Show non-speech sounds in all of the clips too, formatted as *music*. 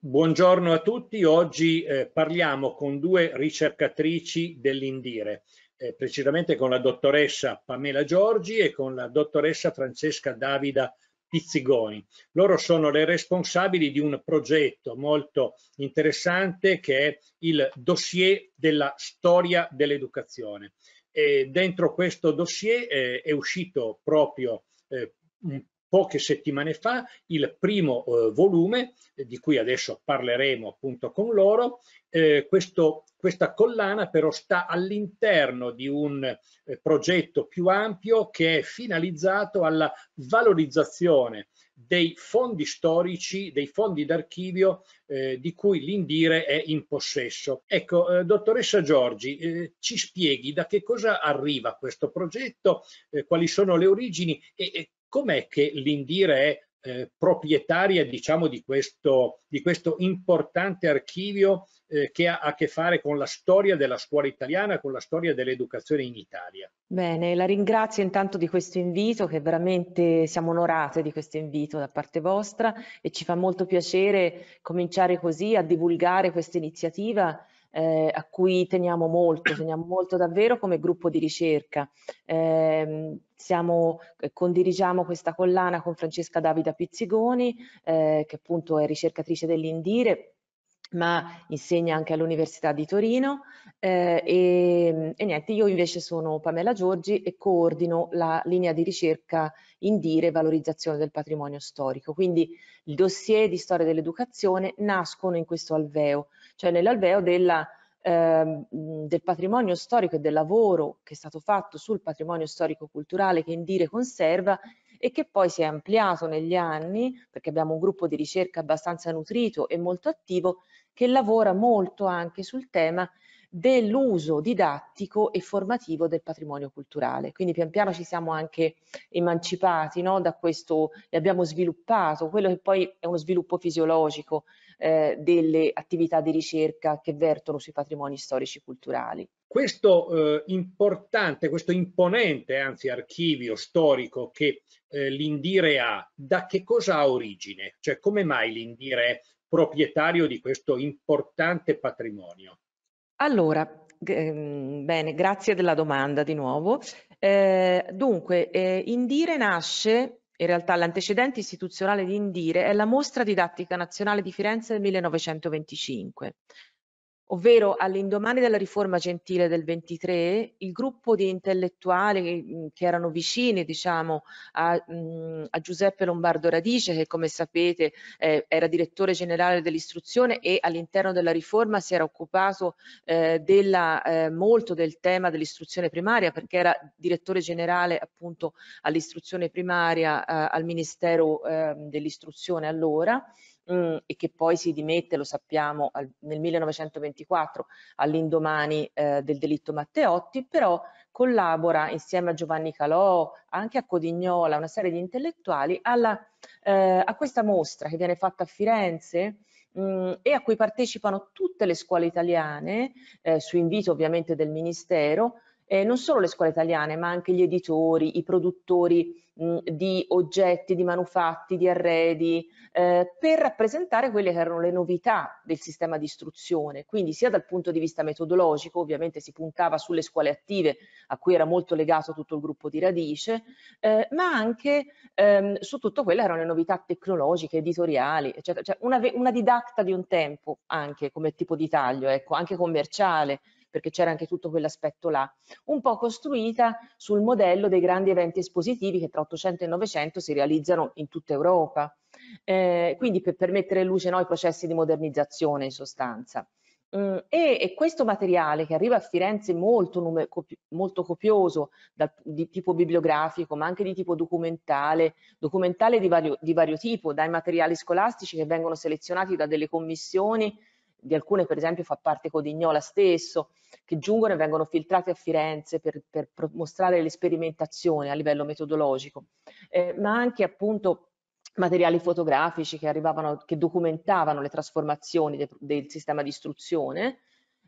Buongiorno a tutti, oggi eh, parliamo con due ricercatrici dell'Indire, eh, precisamente con la dottoressa Pamela Giorgi e con la dottoressa Francesca Davida Pizzigoni. Loro sono le responsabili di un progetto molto interessante che è il dossier della storia dell'educazione. dentro questo dossier eh, è uscito proprio eh, un poche settimane fa il primo eh, volume, eh, di cui adesso parleremo appunto con loro. Eh, questo, questa collana però sta all'interno di un eh, progetto più ampio che è finalizzato alla valorizzazione dei fondi storici, dei fondi d'archivio eh, di cui l'Indire è in possesso. Ecco, eh, dottoressa Giorgi, eh, ci spieghi da che cosa arriva questo progetto, eh, quali sono le origini e, e, com'è che l'Indire è eh, proprietaria diciamo, di, questo, di questo importante archivio eh, che ha a che fare con la storia della scuola italiana, con la storia dell'educazione in Italia. Bene, la ringrazio intanto di questo invito, che veramente siamo onorate di questo invito da parte vostra e ci fa molto piacere cominciare così a divulgare questa iniziativa eh, a cui teniamo molto, teniamo molto davvero come gruppo di ricerca. Ehm, eh, siamo, condirigiamo questa collana con Francesca Davida Pizzigoni, eh, che appunto è ricercatrice dell'Indire, ma insegna anche all'Università di Torino eh, e, e, niente, io invece sono Pamela Giorgi e coordino la linea di ricerca Indire Valorizzazione del Patrimonio Storico, quindi i dossier di storia dell'educazione nascono in questo alveo, cioè nell'alveo della, eh, del patrimonio storico e del lavoro che è stato fatto sul patrimonio storico-culturale che Indire conserva e che poi si è ampliato negli anni, perché abbiamo un gruppo di ricerca abbastanza nutrito e molto attivo, che lavora molto anche sul tema dell'uso didattico e formativo del patrimonio culturale. Quindi pian piano ci siamo anche emancipati no? da questo e abbiamo sviluppato quello che poi è uno sviluppo fisiologico eh, delle attività di ricerca che vertono sui patrimoni storici culturali. Questo eh, importante, questo imponente, anzi archivio storico che eh, l'Indire ha, da che cosa ha origine? Cioè come mai l'Indire è proprietario di questo importante patrimonio? Allora, ehm, bene, grazie della domanda di nuovo. Eh, dunque, eh, Indire nasce in realtà l'antecedente istituzionale di Indire è la Mostra didattica nazionale di Firenze del 1925 ovvero all'indomani della riforma gentile del 23, il gruppo di intellettuali mm, che erano vicini diciamo, a, mm, a, Giuseppe Lombardo Radice, che come sapete eh, era direttore generale dell'istruzione e all'interno della riforma si era occupato eh, della, eh, molto del tema dell'istruzione primaria, perché era direttore generale appunto all'istruzione primaria eh, al Ministero ehm, dell'istruzione allora, Mm, e che poi si dimette, lo sappiamo, al, nel 1924 all'indomani eh, del delitto Matteotti, però collabora insieme a Giovanni Calò, anche a Codignola, una serie di intellettuali, alla, eh, a questa mostra che viene fatta a Firenze mh, mm, e a cui partecipano tutte le scuole italiane, eh, su invito ovviamente del Ministero, eh, non solo le scuole italiane, ma anche gli editori, i produttori mh, mm, di oggetti, di manufatti, di arredi, eh, per rappresentare quelle che erano le novità del sistema di istruzione. Quindi sia dal punto di vista metodologico, ovviamente si puntava sulle scuole attive, a cui era molto legato tutto il gruppo di Radice, eh, ma anche ehm, su tutto quelle che erano le novità tecnologiche, editoriali, eccetera. Cioè una, una didacta di un tempo anche come tipo di taglio, ecco, anche commerciale, perché c'era anche tutto quell'aspetto là, un po' costruita sul modello dei grandi eventi espositivi che tra 800 e 900 si realizzano in tutta Europa. Eh, quindi per, per mettere in luce no, i processi di modernizzazione in sostanza. Mm, e, e, questo materiale che arriva a Firenze molto, nume, copi, molto copioso, da, di tipo bibliografico, ma anche di tipo documentale, documentale di vario, di vario tipo, dai materiali scolastici che vengono selezionati da delle commissioni di alcune per esempio fa parte Codignola stesso, che giungono e vengono filtrate a Firenze per, per mostrare l'esperimentazione a livello metodologico, eh, ma anche appunto materiali fotografici che arrivavano, che documentavano le trasformazioni de, del sistema di istruzione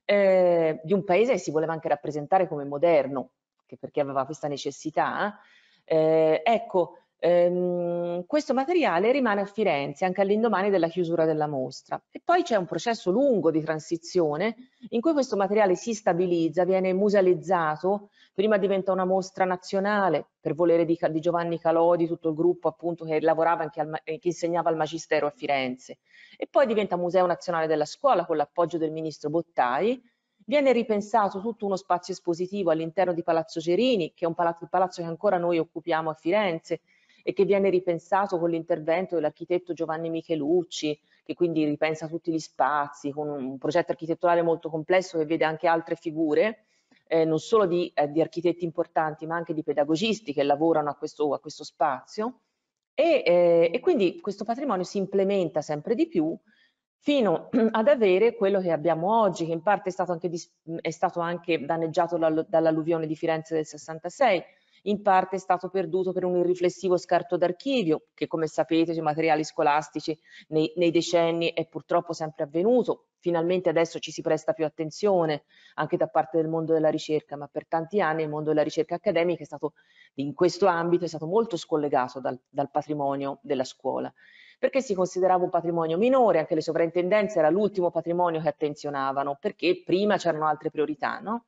eh, di un paese che si voleva anche rappresentare come moderno, che perché aveva questa necessità. Eh, ecco, Ehm, questo materiale rimane a Firenze anche all'indomani della chiusura della mostra e poi c'è un processo lungo di transizione in cui questo materiale si stabilizza, viene musealizzato, prima diventa una mostra nazionale per volere di, di Giovanni Calodi, tutto il gruppo appunto che lavorava anche al, eh, che insegnava al Magistero a Firenze e poi diventa Museo Nazionale della Scuola con l'appoggio del ministro Bottai Viene ripensato tutto uno spazio espositivo all'interno di Palazzo Gerini, che è un palazzo, il palazzo che ancora noi occupiamo a Firenze, e che viene ripensato con l'intervento dell'architetto Giovanni Michelucci, che quindi ripensa tutti gli spazi, con un progetto architetturale molto complesso che vede anche altre figure, eh, non solo di, eh, di, architetti importanti, ma anche di pedagogisti che lavorano a questo, a questo spazio. E, eh, e quindi questo patrimonio si implementa sempre di più fino *clears throat* ad avere quello che abbiamo oggi, che in parte è stato anche, è stato anche danneggiato dall'alluvione di Firenze del 66, in parte è stato perduto per un irriflessivo scarto d'archivio, che come sapete sui materiali scolastici nei, nei decenni è purtroppo sempre avvenuto, finalmente adesso ci si presta più attenzione anche da parte del mondo della ricerca, ma per tanti anni il mondo della ricerca accademica è stato, in questo ambito, è stato molto scollegato dal, dal patrimonio della scuola, perché si considerava un patrimonio minore, anche le sovrintendenze era l'ultimo patrimonio che attenzionavano, perché prima c'erano altre priorità, no?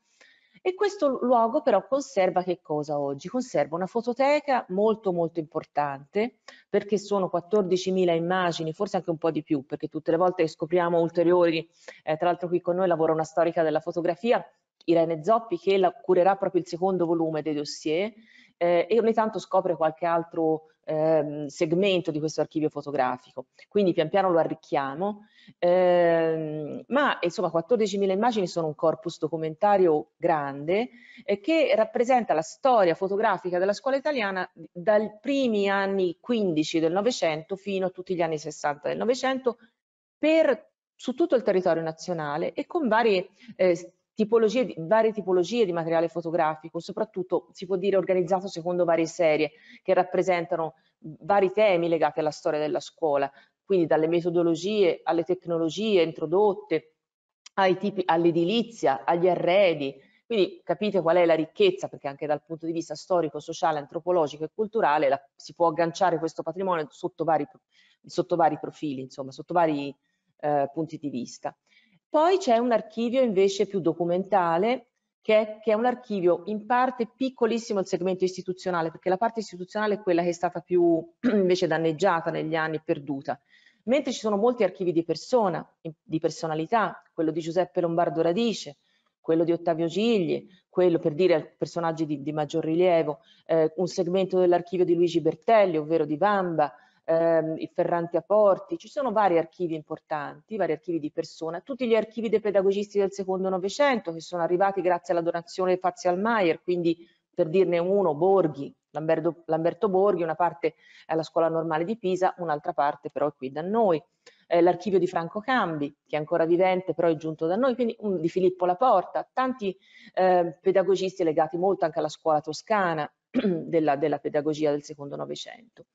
E questo luogo però conserva che cosa oggi? Conserva una fototeca molto molto importante perché sono 14.000 immagini, forse anche un po' di più, perché tutte le volte che scopriamo ulteriori, eh, tra l'altro qui con noi lavora una storica della fotografia, Irene Zoppi, che curerà proprio il secondo volume dei dossier eh, e ogni tanto scopre qualche altro Ehm, segmento di questo archivio fotografico. Quindi pian piano lo arricchiamo, ehm, ma insomma 14.000 immagini sono un corpus documentario grande eh, che rappresenta la storia fotografica della scuola italiana dai primi anni 15 del Novecento fino a tutti gli anni 60 del Novecento per su tutto il territorio nazionale e con varie eh, tipologie di, varie tipologie di materiale fotografico, soprattutto si può dire organizzato secondo varie serie che rappresentano vari temi legati alla storia della scuola, quindi dalle metodologie alle tecnologie introdotte, tipi, all'edilizia, agli arredi. Quindi capite qual è la ricchezza, perché anche dal punto di vista storico, sociale, antropologico e culturale la, si può agganciare questo patrimonio sotto vari, sotto vari profili, insomma, sotto vari eh, punti di vista. Poi c'è un archivio invece più documentale che è, che è, un archivio in parte piccolissimo il segmento istituzionale, perché la parte istituzionale è quella che è stata più *clears throat* invece danneggiata negli anni, perduta. Mentre ci sono molti archivi di persona, di personalità, quello di Giuseppe Lombardo Radice, quello di Ottavio Gigli, quello per dire personaggi di, di maggior rilievo, eh, un segmento dell'archivio di Luigi Bertelli, ovvero di Vamba, ehm, il Ferranti a Porti, ci sono vari archivi importanti, vari archivi di persona, tutti gli archivi dei pedagogisti del secondo novecento che sono arrivati grazie alla donazione di Fazio Almaier, quindi per dirne uno, Borghi, Lamberto, Lamberto, Borghi, una parte è alla scuola normale di Pisa, un'altra parte però è qui da noi. Eh, l'archivio di Franco Cambi, che è ancora vivente, però è giunto da noi, quindi di Filippo Laporta, tanti eh, pedagogisti legati molto anche alla scuola toscana *clears throat* della, della pedagogia del secondo novecento.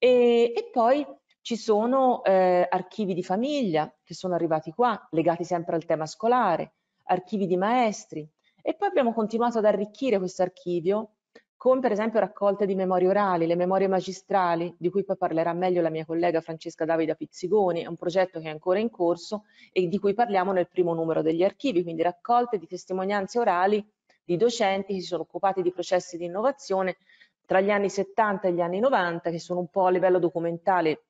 E, e poi ci sono eh, archivi di famiglia che sono arrivati qua, legati sempre al tema scolare, archivi di maestri. E poi abbiamo continuato ad arricchire questo archivio con per esempio raccolte di memorie orali, le memorie magistrali, di cui poi parlerà meglio la mia collega Francesca Davida Pizzigoni, è un progetto che è ancora in corso e di cui parliamo nel primo numero degli archivi, quindi raccolte di testimonianze orali di docenti che si sono occupati di processi di innovazione tra gli anni 70 e gli anni 90 che sono un po' a livello documentale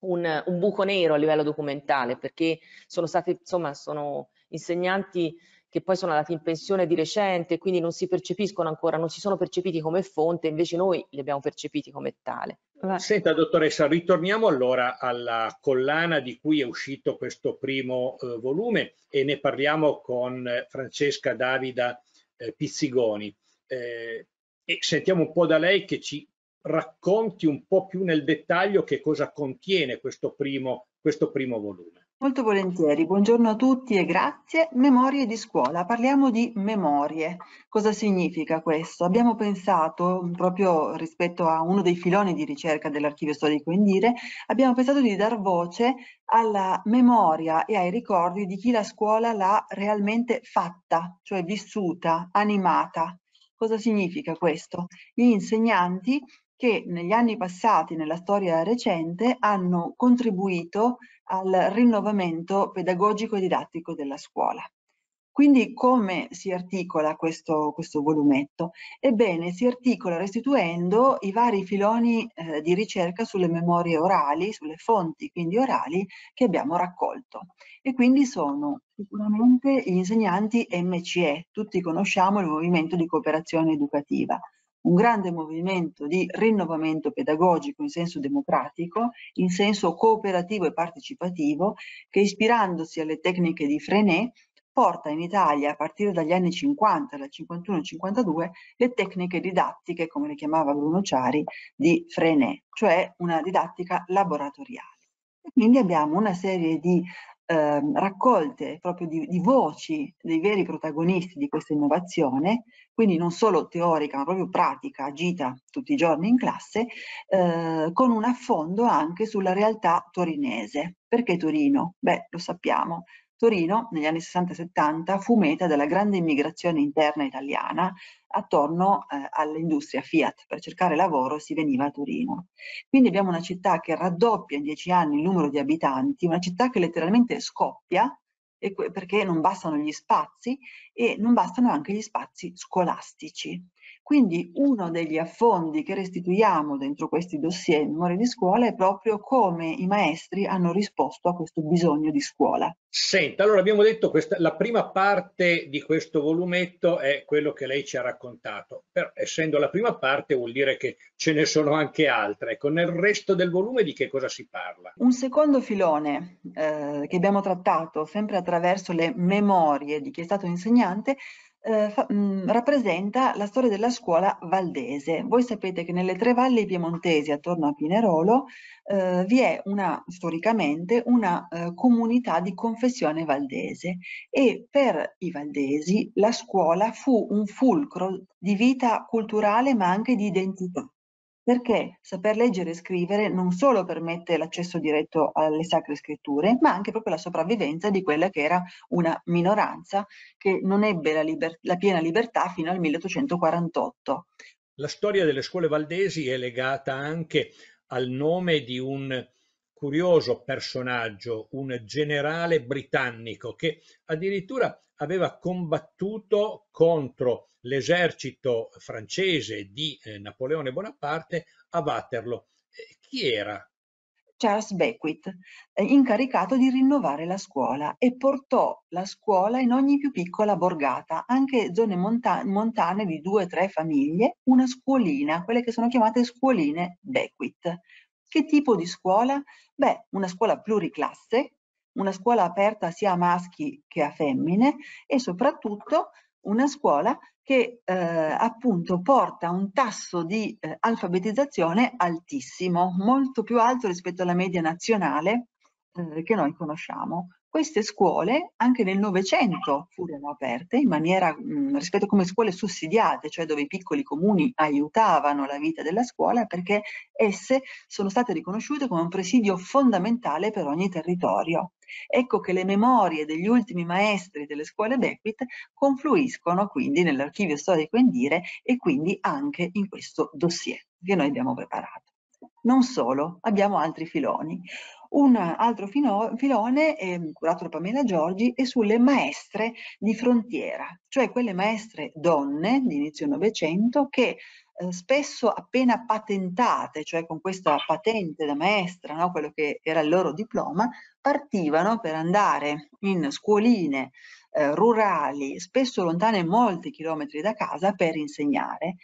un, un buco nero a livello documentale perché sono stati insomma sono insegnanti che poi sono andati in pensione di recente quindi non si percepiscono ancora non si sono percepiti come fonte invece noi li abbiamo percepiti come tale Senta dottoressa, ritorniamo allora alla collana di cui è uscito questo primo eh, volume e ne parliamo con eh, Francesca Davida eh, Pizzigoni. Eh, e sentiamo un po' da lei che ci racconti un po' più nel dettaglio che cosa contiene questo primo, questo primo volume. Molto volentieri, buongiorno a tutti e grazie. Memorie di scuola, parliamo di memorie. Cosa significa questo? Abbiamo pensato, proprio rispetto a uno dei filoni di ricerca dell'archivio storico Indire, abbiamo pensato di dar voce alla memoria e ai ricordi di chi la scuola l'ha realmente fatta, cioè vissuta, animata, Cosa significa questo? Gli insegnanti che negli anni passati, nella storia recente, hanno contribuito al rinnovamento pedagogico e didattico della scuola. Quindi come si articola questo, questo volumetto? Ebbene, si articola restituendo i vari filoni eh, di ricerca sulle memorie orali, sulle fonti quindi orali che abbiamo raccolto. E quindi sono sicuramente gli insegnanti MCE, tutti conosciamo il movimento di cooperazione educativa un grande movimento di rinnovamento pedagogico in senso democratico, in senso cooperativo e partecipativo, che ispirandosi alle tecniche di Frenet porta in Italia, a partire dagli anni 50, dal 51-52, le tecniche didattiche, come le chiamava Bruno Ciari, di Frenet, cioè una didattica laboratoriale. E quindi abbiamo una serie di eh, raccolte proprio di, di, voci dei veri protagonisti di questa innovazione, quindi non solo teorica ma proprio pratica, agita tutti i giorni in classe, eh, con un affondo anche sulla realtà torinese. Perché Torino? Beh, lo sappiamo, Torino, negli anni 60 e 70, fu meta della grande immigrazione interna italiana attorno eh, all'industria Fiat. Per cercare lavoro si veniva a Torino. Quindi abbiamo una città che raddoppia in dieci anni il numero di abitanti, una città che letteralmente scoppia que- perché non bastano gli spazi e non bastano anche gli spazi scolastici. Quindi uno degli affondi che restituiamo dentro questi dossier in di scuola è proprio come i maestri hanno risposto a questo bisogno di scuola. Senta, allora abbiamo detto che la prima parte di questo volumetto è quello che lei ci ha raccontato però essendo la prima parte vuol dire che ce ne sono anche altre. Con ecco, il resto del volume di che cosa si parla? Un secondo filone eh, che abbiamo trattato sempre attraverso le memorie di chi è stato insegnante eh, mm, rappresenta la storia della scuola valdese. Voi sapete che nelle tre valli piemontesi attorno a Pinerolo eh, vi è una, storicamente una eh, comunità di confessione valdese e per i valdesi la scuola fu un fulcro di vita culturale ma anche di identità perché saper leggere e scrivere non solo permette l'accesso diretto alle sacre scritture, ma anche proprio la sopravvivenza di quella che era una minoranza che non ebbe la, liber la piena libertà fino al 1848. La storia delle scuole valdesi è legata anche al nome di un curioso personaggio, un generale britannico che addirittura aveva combattuto contro l'esercito francese di eh, Napoleone Bonaparte a Waterloo. Eh, chi era? Charles Beckwith, eh, incaricato di rinnovare la scuola e portò la scuola in ogni più piccola borgata, anche zone monta montane di due o tre famiglie, una scuolina, quelle che sono chiamate scuoline Beckwith. Che tipo di scuola? Beh, una scuola pluriclasse una scuola aperta sia a maschi che a femmine e soprattutto una scuola che eh, appunto porta un tasso di eh, alfabetizzazione altissimo, molto più alto rispetto alla media nazionale eh, che noi conosciamo. Queste scuole anche nel Novecento furono aperte in maniera mh, mm, rispetto come scuole sussidiate, cioè dove i piccoli comuni aiutavano la vita della scuola perché esse sono state riconosciute come un presidio fondamentale per ogni territorio. Ecco che le memorie degli ultimi maestri delle scuole Beckwith confluiscono quindi nell'archivio storico in dire e quindi anche in questo dossier che noi abbiamo preparato. Non solo, abbiamo altri filoni. Un altro filone eh, curato da Pamela Giorgi è sulle maestre di frontiera, cioè quelle maestre donne di inizio Novecento che eh, spesso appena patentate, cioè con questa patente da maestra, no, quello che era il loro diploma, partivano per andare in scuoline eh, rurali, spesso lontane molti chilometri da casa, per insegnare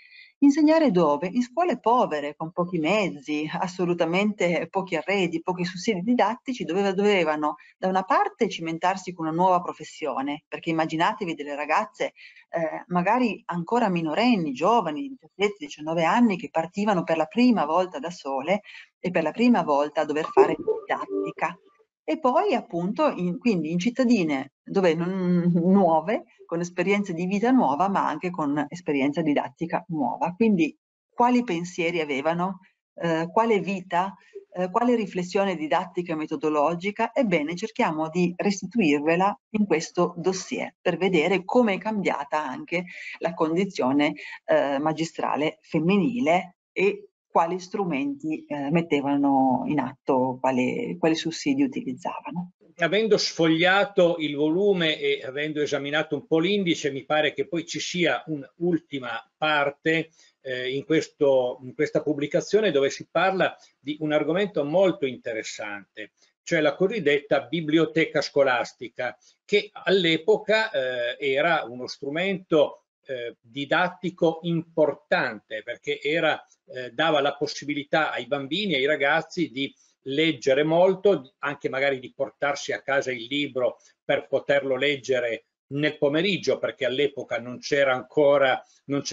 Insegnare dove? In scuole povere, con pochi mezzi, assolutamente pochi arredi, pochi sussidi didattici, dove dovevano da una parte cimentarsi con una nuova professione, perché immaginatevi delle ragazze eh, magari ancora minorenni, giovani, 17-19 anni, che partivano per la prima volta da sole e per la prima volta a dover fare didattica e poi appunto in, quindi in cittadine dove non, nuove, con esperienze di vita nuova, ma anche con esperienza didattica nuova. Quindi quali pensieri avevano, eh, quale vita, eh, quale riflessione didattica e metodologica? Ebbene, cerchiamo di restituirvela in questo dossier per vedere come è cambiata anche la condizione eh, magistrale femminile e quali strumenti eh, mettevano in atto, quali, quali sussidi utilizzavano. Avendo sfogliato il volume e avendo esaminato un po' l'indice, mi pare che poi ci sia un'ultima parte eh, in, questo, in questa pubblicazione dove si parla di un argomento molto interessante, cioè la cosiddetta biblioteca scolastica, che all'epoca eh, era uno strumento eh, didattico importante perché era, eh, dava la possibilità ai bambini e ai ragazzi di leggere molto, anche magari di portarsi a casa il libro per poterlo leggere nel pomeriggio perché all'epoca non c'era ancora,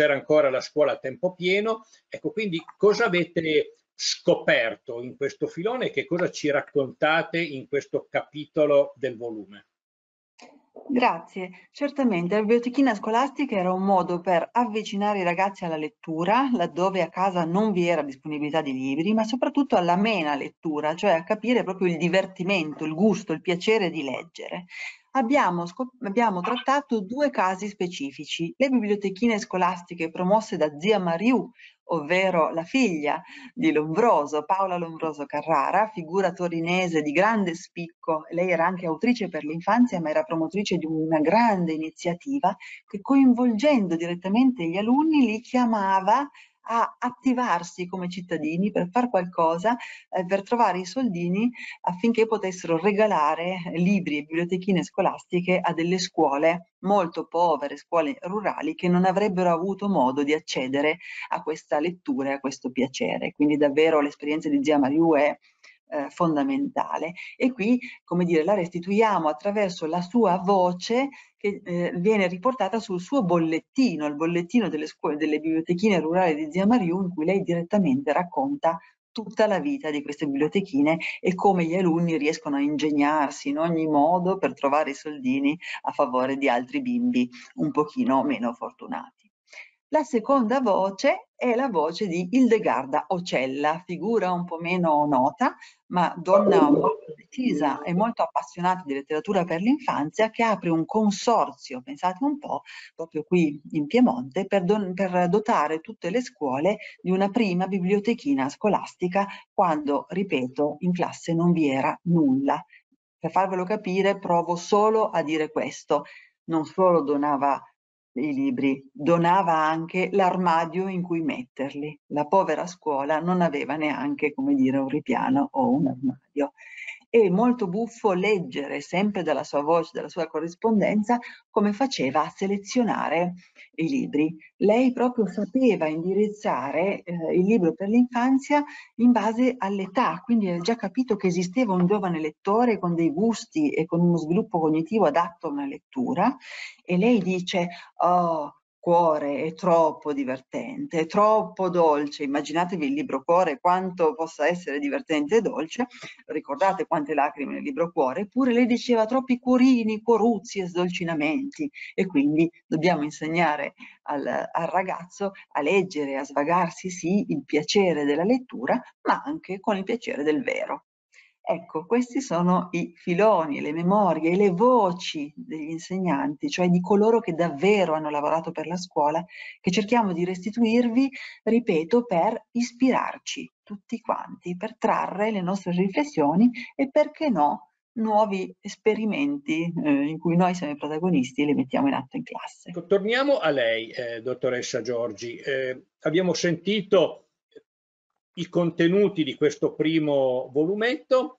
ancora, la scuola a tempo pieno. Ecco, quindi cosa avete scoperto in questo filone e che cosa ci raccontate in questo capitolo del volume? Grazie. Certamente la bibliotechina scolastica era un modo per avvicinare i ragazzi alla lettura, laddove a casa non vi era disponibilità di libri, ma soprattutto alla mena lettura, cioè a capire proprio il divertimento, il gusto, il piacere di leggere. Abbiamo, abbiamo, trattato due casi specifici, le bibliotechine scolastiche promosse da Zia Mariù, ovvero la figlia di Lombroso, Paola Lombroso Carrara, figura torinese di grande spicco. Lei era anche autrice per l'infanzia, ma era promotrice di una grande iniziativa che coinvolgendo direttamente gli alunni li chiamava a attivarsi come cittadini per fare qualcosa, eh, per trovare i soldini affinché potessero regalare libri e bibliotechine scolastiche a delle scuole molto povere, scuole rurali che non avrebbero avuto modo di accedere a questa lettura e a questo piacere. Quindi davvero l'esperienza di Zia Mariù è eh, fondamentale e qui come dire la restituiamo attraverso la sua voce che eh, viene riportata sul suo bollettino, il bollettino delle, scuole, delle bibliotechine rurali di Zia Mariù in cui lei direttamente racconta tutta la vita di queste bibliotechine e come gli alunni riescono a ingegnarsi in ogni modo per trovare i soldini a favore di altri bimbi un pochino meno fortunati. La seconda voce è la voce di Ildegarda Ocella, figura un po' meno nota, ma donna molto precisa e molto appassionata di letteratura per l'infanzia, che apre un consorzio, pensate un po', proprio qui in Piemonte, per, don- per dotare tutte le scuole di una prima bibliotechina scolastica, quando, ripeto, in classe non vi era nulla. Per farvelo capire, provo solo a dire questo. Non solo donava i libri, donava anche l'armadio in cui metterli. La povera scuola non aveva neanche, come dire, un ripiano o un armadio è molto buffo leggere sempre dalla sua voce, dalla sua corrispondenza, come faceva a selezionare i libri. Lei proprio sapeva indirizzare eh, il libro per l'infanzia in base all'età, quindi ha già capito che esisteva un giovane lettore con dei gusti e con uno sviluppo cognitivo adatto a una lettura e lei dice... Oh, cuore è troppo divertente, è troppo dolce, immaginatevi il libro cuore quanto possa essere divertente e dolce, ricordate quante lacrime nel libro cuore, eppure lei diceva troppi cuorini, coruzzi e sdolcinamenti e quindi dobbiamo insegnare al, al ragazzo a leggere, a svagarsi sì il piacere della lettura ma anche con il piacere del vero. Ecco, questi sono i filoni, le memorie, le voci degli insegnanti, cioè di coloro che davvero hanno lavorato per la scuola, che cerchiamo di restituirvi, ripeto, per ispirarci tutti quanti, per trarre le nostre riflessioni e perché no nuovi esperimenti eh, in cui noi siamo i protagonisti e li mettiamo in atto in classe. Ecco, torniamo a lei, eh, dottoressa Giorgi. Eh, abbiamo sentito i contenuti di questo primo volumetto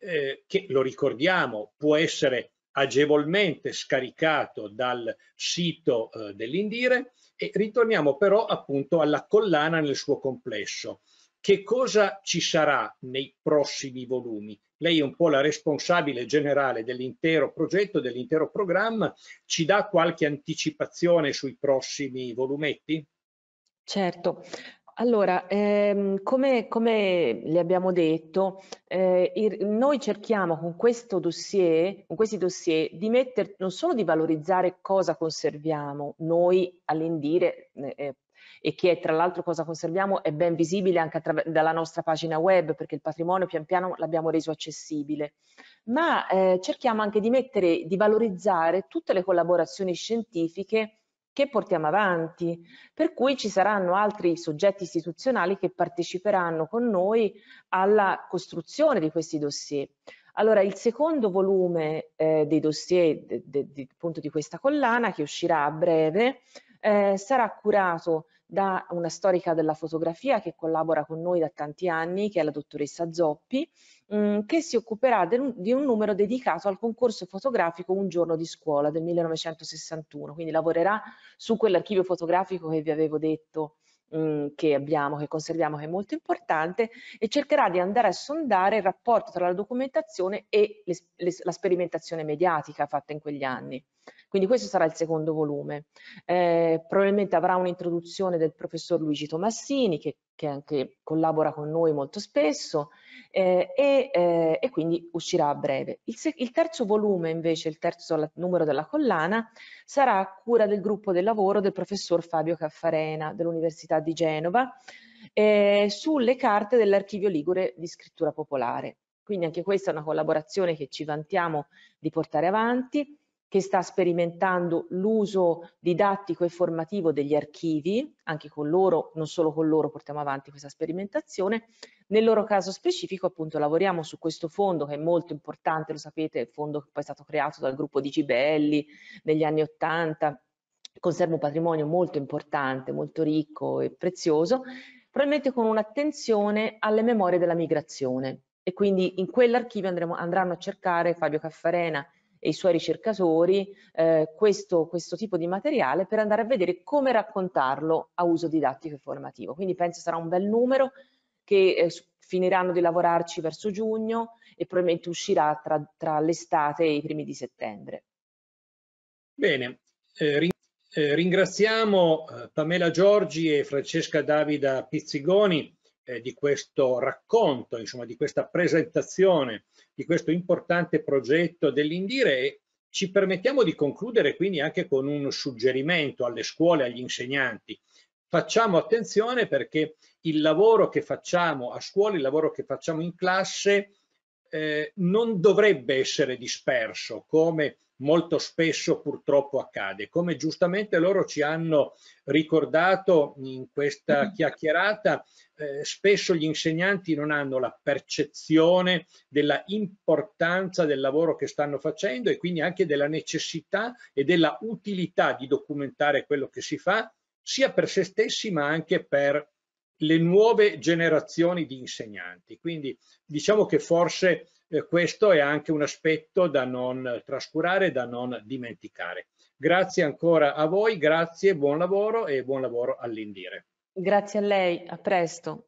eh, che lo ricordiamo può essere agevolmente scaricato dal sito eh, dell'Indire e ritorniamo però appunto alla collana nel suo complesso. Che cosa ci sarà nei prossimi volumi? Lei è un po' la responsabile generale dell'intero progetto, dell'intero programma, ci dà qualche anticipazione sui prossimi volumetti? Certo, allora, ehm, come, come le abbiamo detto, eh, il- noi cerchiamo con questo dossier, con questi dossier, di mettere, non solo di valorizzare cosa conserviamo, noi all'Indire, eh, eh e che è, tra l'altro cosa conserviamo è ben visibile anche dalla nostra pagina web, perché il patrimonio pian piano l'abbiamo reso accessibile, ma eh, cerchiamo anche di mettere, di valorizzare tutte le collaborazioni scientifiche che portiamo avanti, per cui ci saranno altri soggetti istituzionali che parteciperanno con noi alla costruzione di questi dossier. Allora, il secondo volume eh, dei dossier de, de, de, appunto di questa collana, che uscirà a breve, eh, sarà curato da una storica della fotografia che collabora con noi da tanti anni, che è la dottoressa Zoppi, mm, che si occuperà di un numero dedicato al concorso fotografico Un giorno di scuola del 1961, quindi lavorerà su quell'archivio fotografico che vi avevo detto mm, che abbiamo, che conserviamo, che è molto importante e cercherà di andare a sondare il rapporto tra la documentazione e la sperimentazione mediatica fatta in quegli anni. Quindi questo sarà il secondo volume. Eh, probabilmente avrà un'introduzione del professor Luigi Tomassini che, che anche collabora con noi molto spesso eh, e, eh, e, quindi uscirà a breve. Il, il terzo volume invece, il terzo la, numero della collana, sarà a cura del gruppo del lavoro del professor Fabio Caffarena dell'Università di Genova eh, sulle carte dell'archivio Ligure di scrittura popolare. Quindi anche questa è una collaborazione che ci vantiamo di portare avanti che sta sperimentando l'uso didattico e formativo degli archivi, anche con loro, non solo con loro portiamo avanti questa sperimentazione, nel loro caso specifico appunto lavoriamo su questo fondo che è molto importante, lo sapete, il fondo che poi è stato creato dal gruppo di Gibelli negli anni Ottanta, conserva un patrimonio molto importante, molto ricco e prezioso, probabilmente con un'attenzione alle memorie della migrazione e quindi in quell'archivio andranno a cercare Fabio Caffarena e i suoi ricercatori eh, questo, questo, tipo di materiale per andare a vedere come raccontarlo a uso didattico e formativo. Quindi penso sarà un bel numero che eh, finiranno di lavorarci verso giugno e probabilmente uscirà tra, tra l'estate e i primi di settembre. Bene, eh, eh ringraziamo eh, Pamela Giorgi e Francesca Davida Pizzigoni eh, di questo racconto, insomma, di questa presentazione di questo importante progetto dell'Indire e ci permettiamo di concludere quindi anche con un suggerimento alle scuole, agli insegnanti. Facciamo attenzione perché il lavoro che facciamo a scuola, il lavoro che facciamo in classe eh, non dovrebbe essere disperso come molto spesso purtroppo accade. Come giustamente loro ci hanno ricordato in questa mm-hmm. chiacchierata, eh, spesso gli insegnanti non hanno la percezione della importanza del lavoro che stanno facendo e quindi anche della necessità e della utilità di documentare quello che si fa, sia per se stessi ma anche per le nuove generazioni di insegnanti. Quindi diciamo che forse eh, questo è anche un aspetto da non trascurare, da non dimenticare. Grazie ancora a voi, grazie, buon lavoro e buon lavoro all'Indire. Grazie a lei, a presto.